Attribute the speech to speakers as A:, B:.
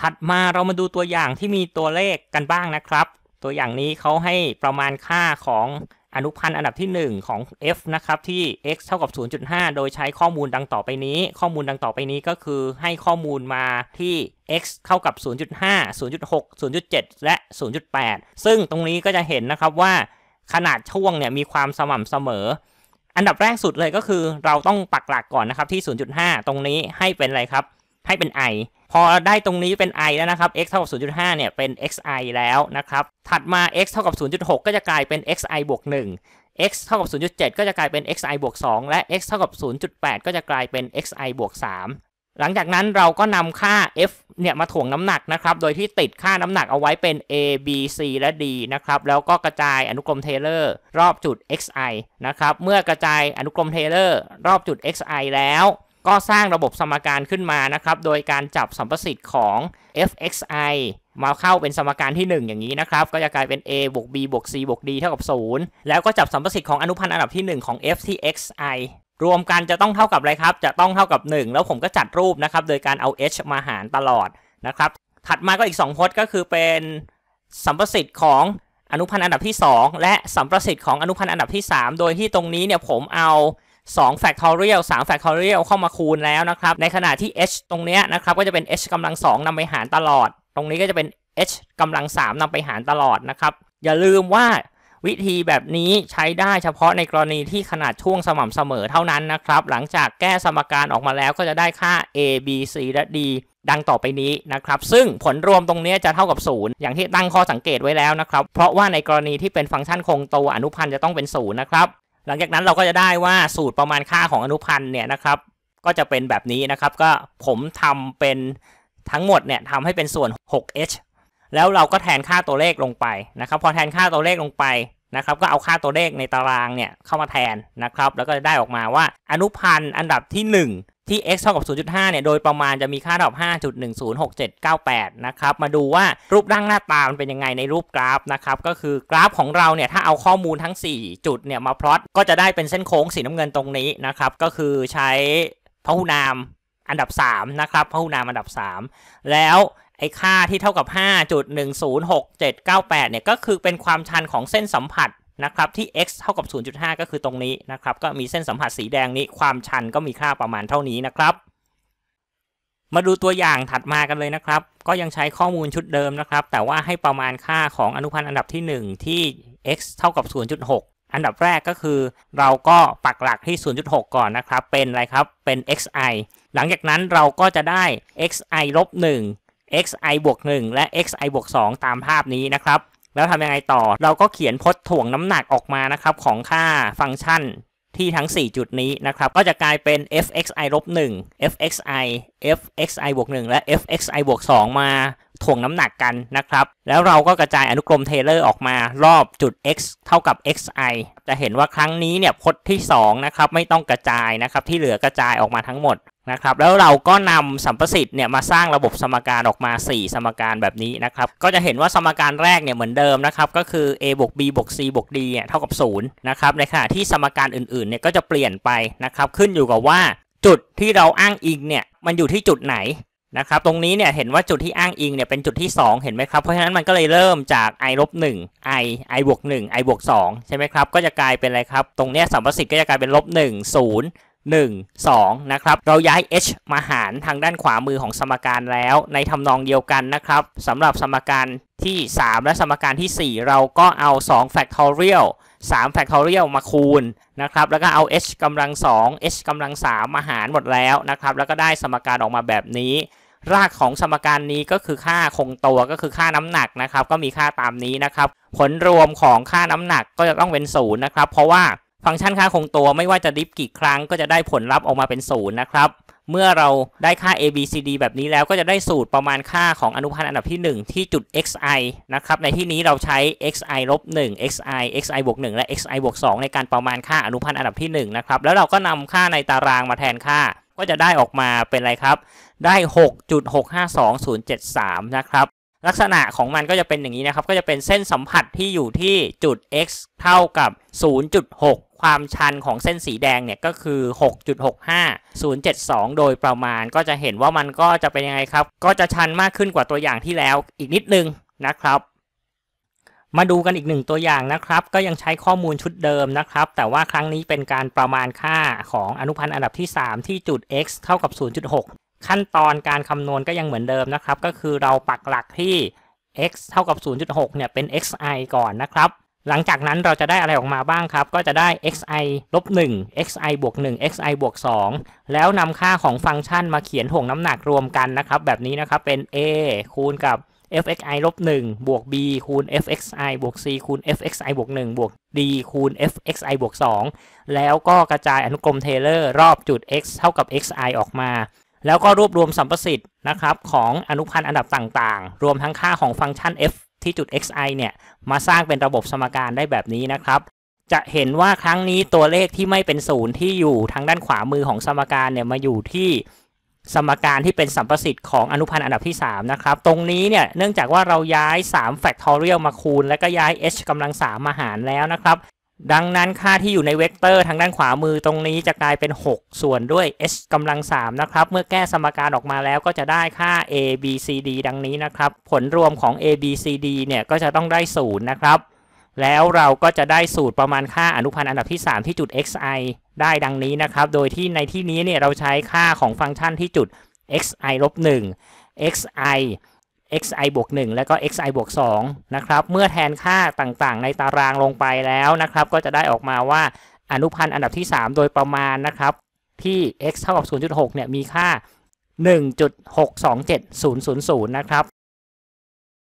A: ถัดมาเรามาดูตัวอย่างที่มีตัวเลขกันบ้างนะครับ ตัวอย่างนี้เขาให้ประมาณค่าของอนุพันธ์อันดับที่ 1 ของ f นะครับที่ x เท่ากับ 0.5 โดยใช้ข้อมูลดังต่อไปนี้ ข้อมูลดังต่อไปนี้ก็คือให้ข้อมูลมาที่ x เท่ากับ 0.5 0.6 0.7 และ 0.8 ซึ่งตรงนี้ก็จะเห็นนะครับว่าขนาดช่วงเนี่ยมีความสม่ำเสมอ อันดับแรกสุดเลยก็คือเราต้องปักหลักก่อนนะครับที่ 0.5 ตรงนี้ให้เป็นอะไรครับ ให้เป็น i พอได้ตรงนี้เป็น i แล้วนะครับ x เท่ากับ0.5 เนี่ยเป็น xi แล้วนะครับ ถัดมา x เท่ากับ 0.6 ก็จะกลายเป็น xi บวก 1 x เท่ากับ 0.7 ก็จะกลายเป็น xi บวก 2 และ x เท่ากับ 0.8 ก็จะกลายเป็น xi บวก 3 หลังจากนั้นเราก็นำค่า f เนี่ยมาถ่วงน้ำหนักนะครับ โดยที่ติดค่าน้ำหนักเอาไว้เป็น a b c และ d นะครับ แล้วก็กระจายอนุกรมเทเลอร์รอบจุด x i นะครับ เมื่อกระจายอนุกรมเทเลอร์รอบจุด x i แล้วก็สร้างระบบสมการขึ้นมานะครับโดยการจับสัมประสิทธิ์ของ fxi มาเข้าเป็นสมการที่ 1 อย่างนี้นะครับ ก็จะกลายเป็น a บวก b บวก c บวก d เท่ากับ 0 แล้วก็จับสัมประสิทธิ์ของอนุพันธ์อันดับที่1ของ f t xi รวมกันจะต้องเท่ากับอะไรครับ จะต้องเท่ากับ 1 แล้วผมก็จัดรูปนะครับโดยการเอา h มาหารตลอดนะครับถัดมาก็อีก 2 พจน์ก็คือเป็น สัมประสิทธิ์ของอนุพันธ์อันดับที่ 2 และสัมประสิทธิ์ของอนุพันธ์อันดับที่ 3 โดยที่ตรงนี้เนี่ยผมเอา2 factorial 3 factorial เข้ามาคูณแล้วนะครับในขณะที่ h ตรงนี้นะครับก็จะเป็น h กำลังสองนำไปหารตลอด ตรงนี้ก็จะเป็น h กำลังสามนำไปหารตลอดนะครับอย่าลืมว่า วิธีแบบนี้ใช้ได้เฉพาะในกรณีที่ขนาดช่วงสม่ำเสมอเท่านั้นนะครับหลังจากแก้สมการออกมาแล้วก็จะได้ค่า a b c และ d ดังต่อไปนี้นะครับซึ่งผลรวมตรงนี้จะเท่ากับ0อย่างที่ตั้งข้อสังเกตไว้แล้วนะครับเพราะว่าในกรณีที่เป็นฟังก์ชันคงตัวอนุพันธ์จะต้องเป็น0นะครับหลังจากนั้นเราก็จะได้ว่าสูตรประมาณค่าของอนุพันธ์เนี่ยนะครับก็จะเป็นแบบนี้นะครับ ก็ผมทำเป็นทั้งหมดเนี่ยทำให้เป็นส่วน 6h แล้วเราก็แทนค่าตัวเลขลงไปนะครับพอแทนค่าตัวเลขลงไป นะครับ ก็เอาค่าตัวเลขในตารางเนี่ยเข้ามาแทนนะครับแล้วก็ได้ออกมาว่าอนุพันธ์อันดับที่ที่ x เท่ากับ 0.5 เนี่ย โดยประมาณจะมีค่าเท่ากับ 5.106798 นะครับ มาดูว่ารูปร่างหน้าตามันเป็นยังไงในรูปกราฟนะครับ ก็คือกราฟของเราเนี่ย ถ้าเอาข้อมูลทั้ง 4 จุดเนี่ยมาพลอต ก็จะได้เป็นเส้นโค้งสีน้ำเงินตรงนี้นะครับ ก็คือใช้พหุนามอันดับ3นะครับ พหุนามอันดับ 3 แล้วไอ้ค่าที่เท่ากับ 5.106798 เนี่ย ก็คือเป็นความชันของเส้นสัมผัสนะครับที่ x เท่ากับ 0.5 ก็คือตรงนี้นะครับ ก็มีเส้นสัมผัสสีแดงนี้ ความชันก็มีค่าประมาณเท่านี้นะครับ มาดูตัวอย่างถัดมากันเลยนะครับ ก็ยังใช้ข้อมูลชุดเดิมนะครับ แต่ว่าให้ประมาณค่าของอนุพันธ์อันดับที่ 1 ที่ x เท่ากับ 0.6 อันดับแรกก็คือ เราก็ปักหลักที่ 0.6 ก่อนนะครับ เป็นอะไรครับเป็น xi หลังจากนั้นเราก็จะได้ xi ลบ1 xi บวก1และ xi บวก2ตามภาพนี้นะครับแล้วทำยังไงต่อ เราก็เขียนพจน์ถ่วงน้ำหนักออกมานะครับของค่าฟังก์ชันที่ทั้ง 4 จุดนี้นะครับ ก็จะกลายเป็น fxi ลบ1 fxi fxi บวก1และ fxi บวก2มาถ่วงน้ำหนักกันนะครับ แล้วเราก็กระจายอนุกรมเทเลอร์ออกมารอบจุด x เท่ากับ xi จะเห็นว่าครั้งนี้เนี่ยพจน์ที่2นะครับไม่ต้องกระจายนะครับที่เหลือกระจายออกมาทั้งหมดนะครับแล้วเราก็นำสัมประสิทธิ์เนี่ยมาสร้างระบบสมการออกมา 4 สมการแบบนี้นะครับก็จะเห็นว่าสมการแรกเนี่ยเหมือนเดิมนะครับก็คือ a บวก b บวก c บวก d เนี่ยเท่ากับ0นะครับในขณะที่สมการอื่นๆเนี่ยก็จะเปลี่ยนไปนะครับขึ้นอยู่กับว่า จุดที่เราอ้างอิงเนี่ยมันอยู่ที่จุดไหนนะครับตรงนี้เนี่ยเห็นว่าจุดที่อ้างอิงเนี่ยเป็นจุดที่ 2 เห็นไหมครับเพราะฉะนั้นมันก็เลยเริ่มจาก i ลบ1 i i บวก1 i บวก2ใช่ไหมครับก็จะกลายเป็นอะไรครับ ตรงเนี้ยสัมประสิทธิ์ก็จะกลายเป็นลบ1 0 1 2 นะครับเราย้าย h มาหารทางด้านขวามือของสมการแล้วในทำนองเดียวกันนะครับสำหรับสมการที่ 3 และสมการที่ 4 เราก็เอา 2 factorial 3 factorial มาคูณนะครับแล้วก็เอา h กำลัง 2 h กำลัง3มาหารหมดแล้วนะครับแล้วก็ได้สมการออกมาแบบนี้ รากของสมการนี้ก็คือค่าคงตัวก็คือค่าน้ำหนักนะครับก็มีค่าตามนี้นะครับผลรวมของค่าน้ำหนักก็จะต้องเป็น0นะครับเพราะว่าฟังก์ชันค่าคงตัวไม่ว่าจะดิฟกี่ครั้งก็จะได้ผลลัพธ์ออกมาเป็นศูนย์นะครับเมื่อเราได้ค่า a b c d แบบนี้แล้วก็จะได้สูตรประมาณค่าของอนุพันธ์อันดับที่ 1 ที่จุด x i นะครับในที่นี้เราใช้ x i ลบ1 x i x i บวก1และ x i บวก2ในการประมาณค่าอนุพันธ์อันดับที่1นะครับแล้วเราก็นำค่าในตารางมาแทนค่าก็จะได้ออกมาเป็นอะไรครับได้ 6.652073นะครับลักษณะของมันก็จะเป็นอย่างนี้นะครับก็จะเป็นเส้นสัมผัสที่อยู่ที่จุด x เท่ากับ 0.6ความชันของเส้นสีแดงเนี่ยก็คือ 6.65072 โดยประมาณก็จะเห็นว่ามันก็จะเป็นยังไงครับ ก็จะชันมากขึ้นกว่าตัวอย่างที่แล้วอีกนิดนึงนะครับ มาดูกันอีกหนึ่งตัวอย่างนะครับ ก็ยังใช้ข้อมูลชุดเดิมนะครับ แต่ว่าครั้งนี้เป็นการประมาณค่าของอนุพันธ์อันดับที่ 3 ที่จุด x เท่ากับ0.6 ขั้นตอนการคำนวณก็ยังเหมือนเดิมนะครับ ก็คือเราปักหลักที่ x เท่ากับ0.6เนี่ยเป็น xi ก่อนนะครับหลังจากนั้นเราจะได้อะไรออกมาบ้างครับ ก็จะได้ xi ลบ1 xi บวก1 xi บวก2แล้วนำค่าของฟังก์ชันมาเขียนถ่วงน้ำหนักรวมกันนะครับ แบบนี้นะครับ เป็น a คูณกับ fxi ลบ1บวก b คูณ fxi บวก c คูณ fxi บวก1บวก d คูณ fxi บวก2แล้วก็กระจายอนุกรมเทเลอร์รอบจุด x เท่ากับ xi ออกมา แล้วก็รวบรวมสัมประสิทธิ์นะครับของอนุพันธ์อันดับต่างๆ รวมทั้งค่าของฟังก์ชัน f ที่จุด xi เนี่ย มาสร้างเป็นระบบสมการได้แบบนี้นะครับ จะเห็นว่าครั้งนี้ตัวเลขที่ไม่เป็นศูนย์ที่อยู่ทางด้านขวามือของสมการเนี่ยมาอยู่ที่สมการที่เป็นสัมประสิทธิ์ของอนุพันธ์อันดับที่ 3 นะครับ ตรงนี้เนี่ย เนื่องจากว่าเราย้าย 3 factorial มาคูณและก็ย้าย h กำลัง 3 มาหารแล้วนะครับดังนั้นค่าที่อยู่ในเวกเตอร์ทางด้านขวามือตรงนี้จะกลายเป็น 6 ส่วนด้วย h กำลัง3นะครับเมื่อแก้สมการออกมาแล้วก็จะได้ค่า a b c d ดังนี้นะครับผลรวมของ a b c d เนี่ยก็จะต้องได้0นะครับแล้วเราก็จะได้สูตรประมาณค่าอนุพันธ์อันดับที่ 3 ที่จุด x i ได้ดังนี้นะครับโดยที่ในที่นี้เนี่ยเราใช้ค่าของฟังก์ชันที่จุด x i ลบ1 x i xi บวก1 แล้วก็ xi บวก2นะครับ เมื่อแทนค่าต่างๆ ในตารางลงไปแล้วนะครับ ก็จะได้ออกมาว่าอนุพันธ์อันดับที่ 3 โดยประมาณนะครับ ที่ x เท่ากับ 0.6 เนี่ย มีค่า 1.627000 นะครับ